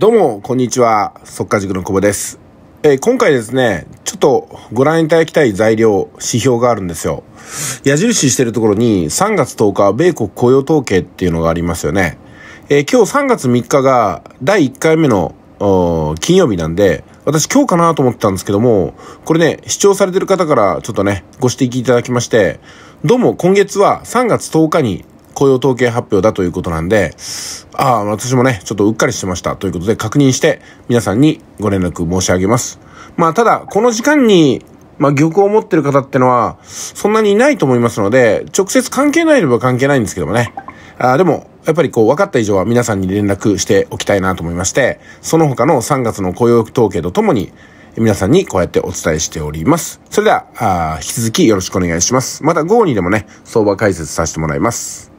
どうも、こんにちは。速稼塾の久保です。えー、今回ですね、ちょっとご覧いただきたい材料、指標があるんですよ。矢印してるところに3月10日、米国雇用統計っていうのがありますよね。えー、今日3月3日が第1回目の金曜日なんで、私今日かなと思ってたんですけども、これね、視聴されてる方からちょっとね、ご指摘いただきまして、どうも今月は3月10日に雇用統計発表だということなんで、ああ、私もね、ちょっとうっかりしてましたということで確認して皆さんにご連絡申し上げます。まあただ、この時間に、まあ玉を持ってる方ってのはそんなにいないと思いますので、直接関係ないれば関係ないんですけどもね。あでも、やっぱりこう分かった以上は皆さんに連絡しておきたいなと思いまして、その他の3月の雇用統計とともに、皆さんにこうやってお伝えしております。それでは、あ引き続きよろしくお願いします。また午後にでもね、相場解説させてもらいます。